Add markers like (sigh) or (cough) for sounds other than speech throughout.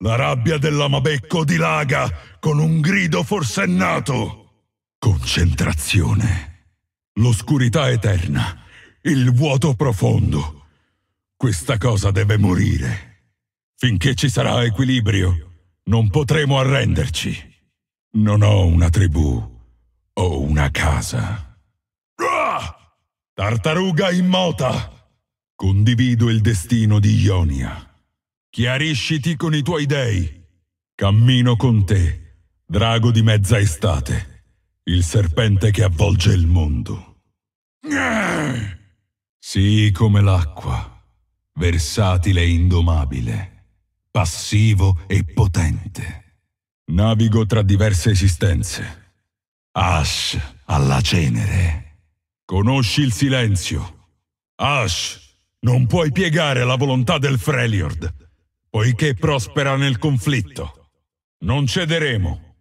La rabbia dell'amabecco dilaga con un grido forsennato. Concentrazione. L'oscurità eterna. Il vuoto profondo. Questa cosa deve morire. Finché ci sarà equilibrio, non potremo arrenderci. Non ho una tribù. o una casa. Ah! Tartaruga immota. Condivido il destino di Ionia. Chiarisciti con i tuoi dei. Cammino con te, drago di mezza estate, il serpente che avvolge il mondo. Sì, come l'acqua, versatile e indomabile, passivo e potente. Navigo tra diverse esistenze. Ash alla cenere. Conosci il silenzio. Ash, non puoi piegare la volontà del Freljord poiché prospera nel conflitto. Non cederemo.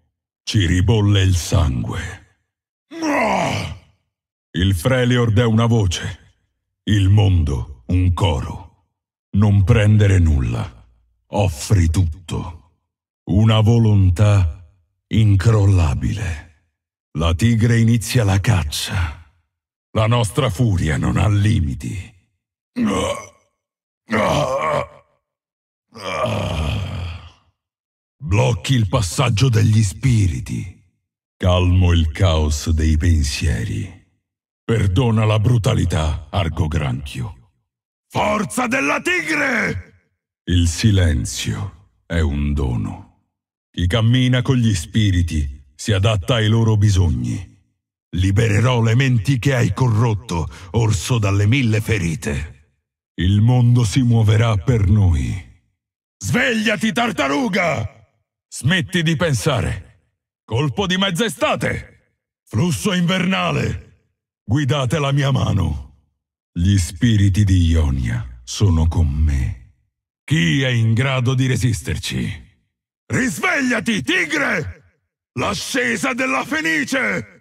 Ci ribolle il sangue. Il Freljord è una voce, il mondo un coro. Non prendere nulla, offri tutto. Una volontà incrollabile. La tigre inizia la caccia. La nostra furia non ha limiti. Ah! Ah! Blocchi il passaggio degli spiriti. Calmo il caos dei pensieri. Perdona la brutalità, Argo Granchio. Forza della tigre! Il silenzio è un dono. Chi cammina con gli spiriti si adatta ai loro bisogni. Libererò le menti che hai corrotto, orso dalle mille ferite. Il mondo si muoverà per noi. Svegliati, tartaruga! Smetti di pensare. Colpo di mezz'estate! Flusso invernale! Guidate la mia mano. Gli spiriti di Ionia sono con me. Chi è in grado di resisterci? Risvegliati, tigre! L'ascesa della Fenice!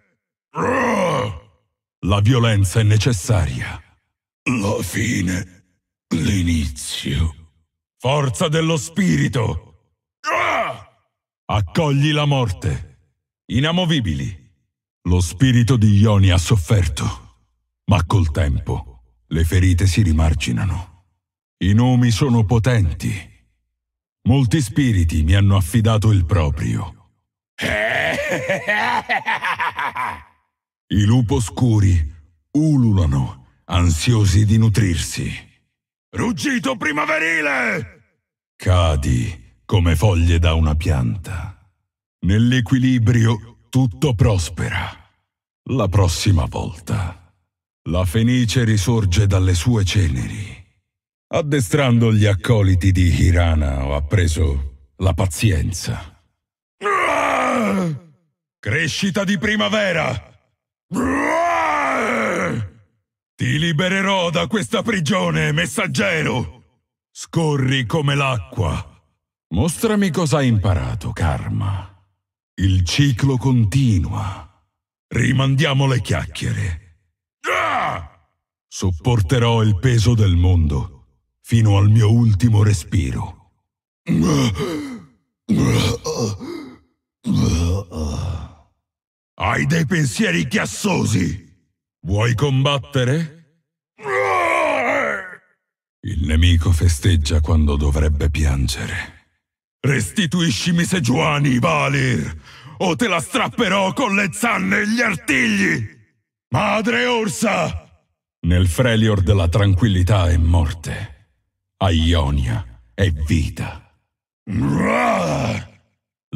La violenza è necessaria. La fine, l'inizio. Forza dello spirito! Accogli la morte. Inamovibili. Lo spirito di Ioni ha sofferto, ma col tempo le ferite si rimarginano. I nomi sono potenti. Molti spiriti mi hanno affidato il proprio. I lupo scuri ululano, ansiosi di nutrirsi. Ruggito primaverile! Cadi come foglie da una pianta. Nell'equilibrio tutto prospera. La prossima volta. La Fenice risorge dalle sue ceneri. Addestrando gli accoliti di Hirana ho appreso la pazienza. Crescita di primavera! Ti libererò da questa prigione, messaggero! Scorri come l'acqua. Mostrami cosa hai imparato, Karma. Il ciclo continua. Rimandiamo le chiacchiere. Ah! Sopporterò il peso del mondo fino al mio ultimo respiro. Hai dei pensieri chiassosi. Vuoi combattere? Il nemico festeggia quando dovrebbe piangere. Restituiscimi Sejuani, Valir, o te la strapperò con le zanne e gli artigli! Madre Orsa! Nel Frelior della tranquillità è morte. A Ionia è vita.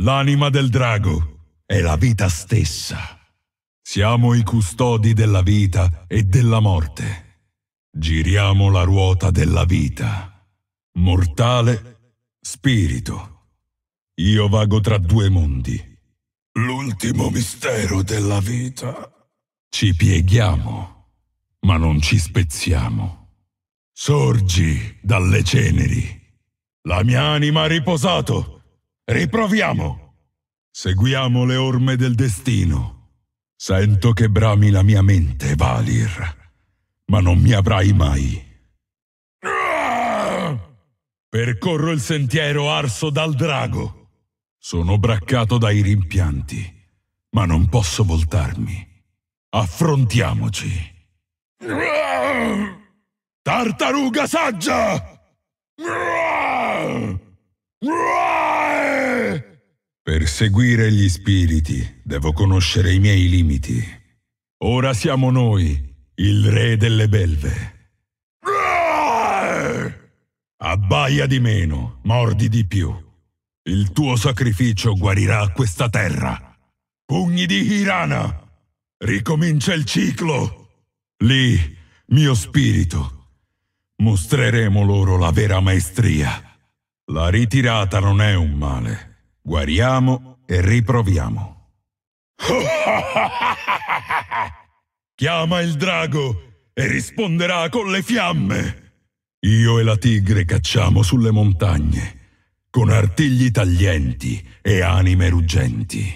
L'anima del drago è la vita stessa. Siamo i custodi della vita e della morte. Giriamo la ruota della vita. Mortale, spirito. Io vago tra due mondi. L'ultimo mistero della vita. Ci pieghiamo, ma non ci spezziamo. Sorgi dalle ceneri. La mia anima ha riposato. Riproviamo. Seguiamo le orme del destino. Sento che brami la mia mente, Valir ma non mi avrai mai. Percorro il sentiero arso dal drago. Sono braccato dai rimpianti, ma non posso voltarmi. Affrontiamoci. Tartaruga saggia! Per seguire gli spiriti devo conoscere i miei limiti. Ora siamo noi il re delle belve. Abbaia di meno, mordi di più. Il tuo sacrificio guarirà questa terra. Pugni di Hirana! Ricomincia il ciclo! Lì, mio spirito, mostreremo loro la vera maestria. La ritirata non è un male. Guariamo e riproviamo. (laughs) Chiama il drago e risponderà con le fiamme. Io e la tigre cacciamo sulle montagne, con artigli taglienti e anime ruggenti.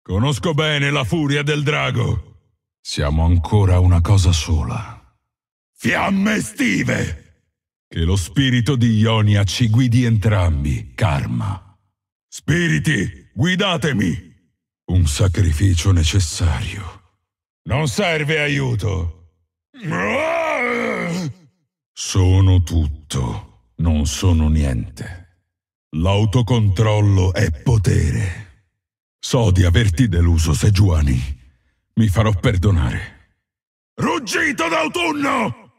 Conosco bene la furia del drago. Siamo ancora una cosa sola. Fiamme estive! Che lo spirito di Ionia ci guidi entrambi, Karma. Spiriti, guidatemi! Un sacrificio necessario. Non serve aiuto. Sono tutto, non sono niente. L'autocontrollo è potere. So di averti deluso, Sejuani. Mi farò perdonare. Ruggito d'autunno!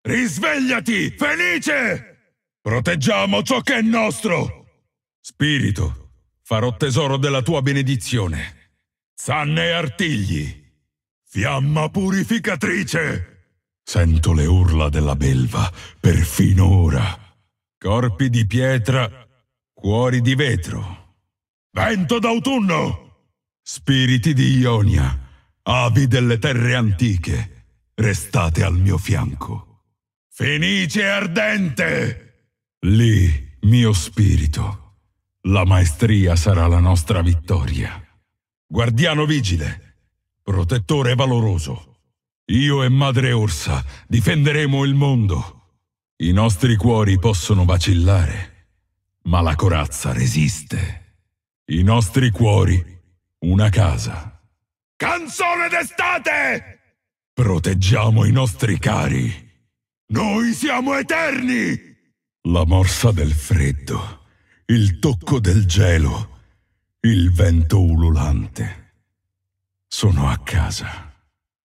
Risvegliati, felice! Proteggiamo ciò che è nostro! Spirito, farò tesoro della tua benedizione. Zanne artigli! Fiamma purificatrice! Sento le urla della belva, perfino ora. Corpi di pietra, cuori di vetro. Vento d'autunno! Spiriti di Ionia, avi delle terre antiche, restate al mio fianco. Fenice ardente! Lì, mio spirito, la maestria sarà la nostra vittoria guardiano vigile, protettore valoroso. Io e Madre Orsa difenderemo il mondo. I nostri cuori possono vacillare, ma la corazza resiste. I nostri cuori, una casa. Canzone d'estate! Proteggiamo i nostri cari. Noi siamo eterni! La morsa del freddo, il tocco del gelo, il vento ululante. Sono a casa.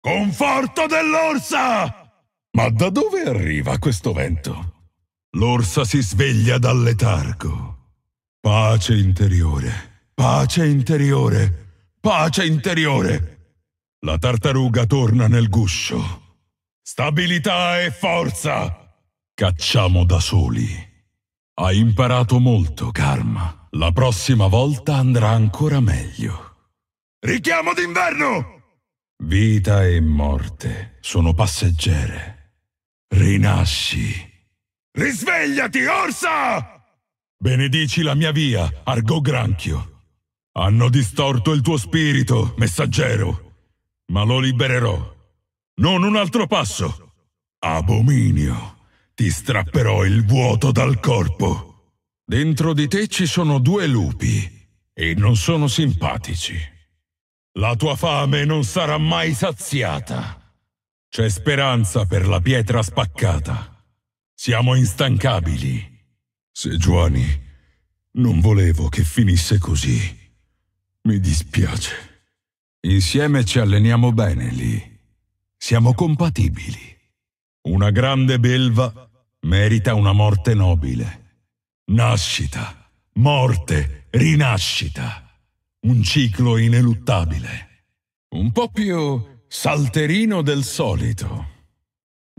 Conforto dell'orsa! Ma da dove arriva questo vento? L'orsa si sveglia dal letargo. Pace interiore, pace interiore, pace interiore. La tartaruga torna nel guscio. Stabilità e forza! Cacciamo da soli. Hai imparato molto, Karma. La prossima volta andrà ancora meglio. Richiamo d'inverno! Vita e morte sono passeggere. Rinasci. Risvegliati, Orsa! Benedici la mia via, Argo Granchio. Hanno distorto il tuo spirito, messaggero, ma lo libererò. Non un altro passo. Abominio. Ti strapperò il vuoto dal corpo. Dentro di te ci sono due lupi e non sono simpatici. La tua fame non sarà mai saziata. C'è speranza per la pietra spaccata. Siamo instancabili. Sejuani, non volevo che finisse così. Mi dispiace. Insieme ci alleniamo bene lì. Siamo compatibili. Una grande belva merita una morte nobile. Nascita, morte, rinascita. Un ciclo ineluttabile. Un po' più salterino del solito.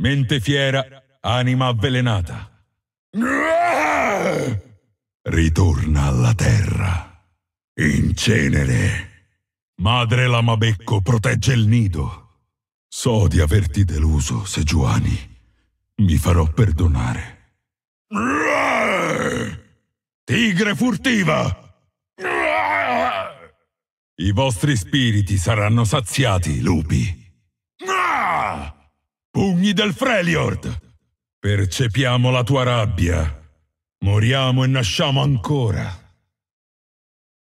Mente fiera, anima avvelenata. Ritorna alla terra. In cenere. Madre Lamabecco protegge il nido. So di averti deluso, Sejuani. Mi farò perdonare. Tigre furtiva! I vostri spiriti saranno saziati, lupi. Pugni del Freljord! Percepiamo la tua rabbia. Moriamo e nasciamo ancora.